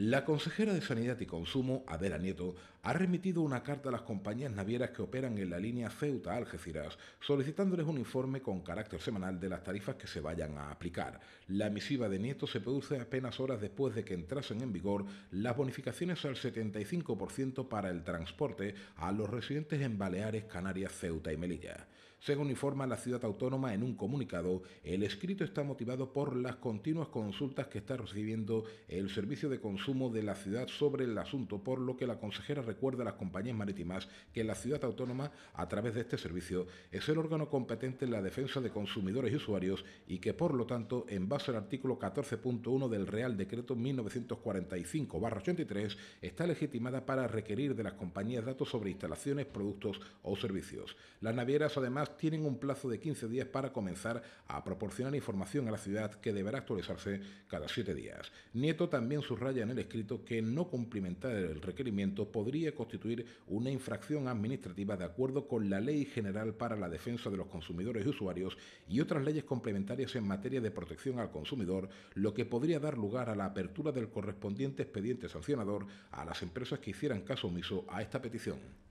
La consejera de Sanidad y Consumo, Adela Nieto, ha remitido una carta a las compañías navieras que operan en la línea Ceuta-Algeciras, solicitándoles un informe con carácter semanal de las tarifas que se vayan a aplicar. La misiva de Nieto se produce apenas horas después de que entrasen en vigor las bonificaciones al 75% para el transporte a los residentes en Baleares, Canarias, Ceuta y Melilla. Según informa la ciudad autónoma en un comunicado, el escrito está motivado por las continuas consultas que está recibiendo el servicio de consumo de la ciudad sobre el asunto, por lo que la consejera recuerda a las compañías marítimas que la ciudad autónoma, a través de este servicio, es el órgano competente en la defensa de consumidores y usuarios y que, por lo tanto, en base al artículo 14.1 del Real Decreto 1945-83, está legitimada para requerir de las compañías datos sobre instalaciones, productos o servicios. Las navieras, además, tienen un plazo de 15 días para comenzar a proporcionar información a la ciudad que deberá actualizarse cada 7 días. Nieto también subraya en el escrito que no cumplimentar el requerimiento podría constituir una infracción administrativa de acuerdo con la Ley General para la Defensa de los Consumidores y Usuarios y otras leyes complementarias en materia de protección al consumidor, lo que podría dar lugar a la apertura del correspondiente expediente sancionador a las empresas que hicieran caso omiso a esta petición.